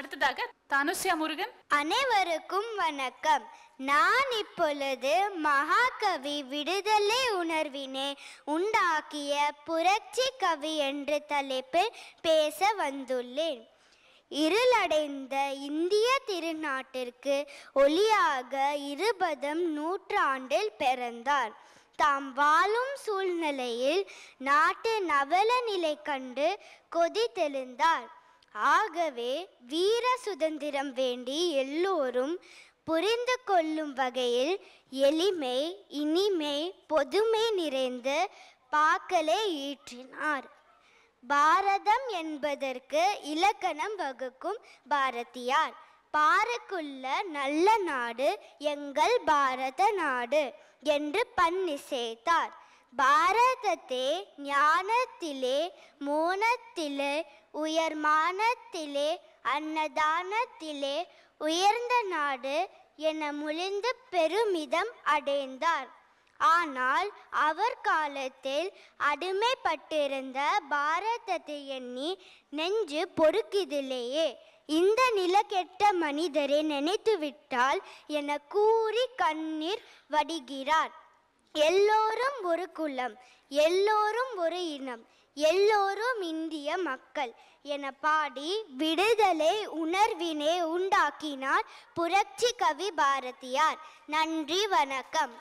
அடுத்ததாக தனுஷ்யா முருகன் அனைவருக்கும் வணக்கம் நான் இப்பொழுது மகாகவி விடுதலை உணர்வினை உண்டாக்கிய புரட்சி கவி என்ற தலைப்பில் பேச வந்துள்ளேன் இருளடைந்த இந்திய திருநாட்டிற்கு ஒளியாக இருபதும் நூற்றாண்டில் பிறந்தார் தாம் வாழும் சூழ்நிலையில் நாட்டு நவல நிலை கண்டு கொதித்தெழுந்தார் ஆகவே வீர சுதந்திரம் வேண்டி எல்லோரும் புரிந்து கொள்ளும் வகையில் எளிமை இனிமை பொதுமை நிறைந்து பாக்கலே ஈற்றினார் பாரதம் என்பதற்கு இலக்கணம் வகுக்கும் பாரதியார் பாருக்குள்ள நல்ல நாடு எங்கள் பாரத நாடு என்று பன்னிசைத்தார் பாரதத்தே ஞானத்திலே மோனத்திலே உயர் மானத்திலே அன்னதானத்திலே உயர்ந்த நாடு என முழிந்து பெருமிதம் அடைந்தார் ஆனால் அவர் காலத்தில் அடிமைப்பட்டிருந்த பாரதத்தை எண்ணி நெஞ்சு பொறுக்குதிலேயே இந்த நிலக்கெட்ட மனிதரை நினைத்துவிட்டால் என கூறி கண்ணீர் வடிகிறார் எல்லோரும் ஒரு குலம் எல்லோரும் ஒரு இனம் எல்லோரும் இந்திய மக்கள் என பாடி விடுதலை உணர்வினை உண்டாக்கினார் புரட்சி கவி பாரதியார் நன்றி வணக்கம்